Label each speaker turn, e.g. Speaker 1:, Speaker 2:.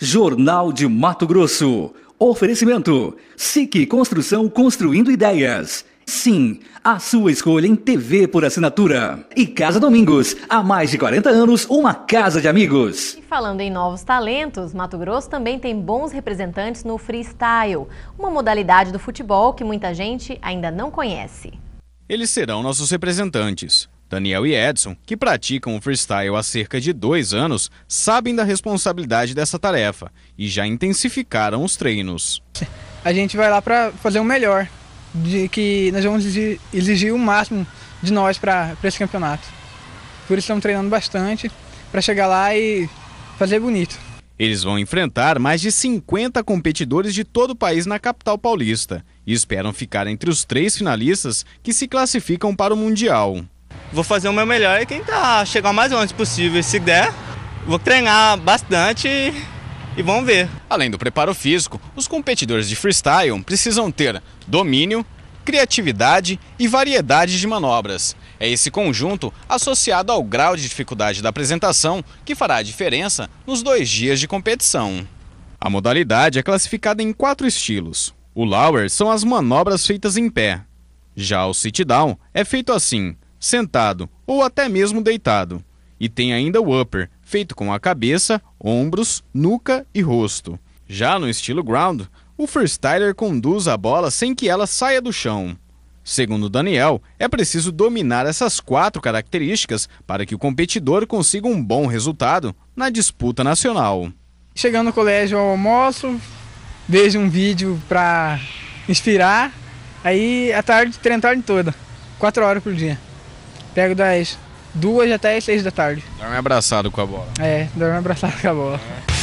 Speaker 1: Jornal de Mato Grosso. Oferecimento: SIC Construção Construindo Ideias. Sim, a sua escolha em TV por assinatura. E Casa Domingos, há mais de 40 anos, uma casa de amigos. E
Speaker 2: falando em novos talentos, Mato Grosso também tem bons representantes no freestyle, uma modalidade do futebol que muita gente ainda não conhece.
Speaker 1: Eles serão nossos representantes. Daniel e Edson, que praticam o freestyle há cerca de dois anos, sabem da responsabilidade dessa tarefa e já intensificaram os treinos.
Speaker 2: A gente vai lá para fazer o melhor, de que nós vamos exigir, exigir o máximo de nós para esse campeonato. Por isso estamos treinando bastante para chegar lá e fazer bonito.
Speaker 1: Eles vão enfrentar mais de 50 competidores de todo o país na capital paulista e esperam ficar entre os três finalistas que se classificam para o Mundial. Vou fazer o meu melhor e tentar tá, chegar o mais longe possível. Se der, vou treinar bastante e vamos ver. Além do preparo físico, os competidores de freestyle precisam ter domínio, criatividade e variedade de manobras. É esse conjunto, associado ao grau de dificuldade da apresentação, que fará a diferença nos dois dias de competição. A modalidade é classificada em quatro estilos. O lower são as manobras feitas em pé. Já o sit down é feito assim: sentado ou até mesmo deitado. E tem ainda o upper, feito com a cabeça, ombros, nuca e rosto. Já no estilo ground, o freestyler conduz a bola sem que ela saia do chão. Segundo Daniel, é preciso dominar essas quatro características para que o competidor consiga um bom resultado na disputa nacional.
Speaker 2: Chegando no colégio eu almoço, vejo um vídeo para inspirar, aí a é tarde, treino a tarde toda, quatro horas por dia. Pego das duas até as seis da tarde.
Speaker 1: Dorme abraçado com a bola.
Speaker 2: É, dorme abraçado com a bola. É.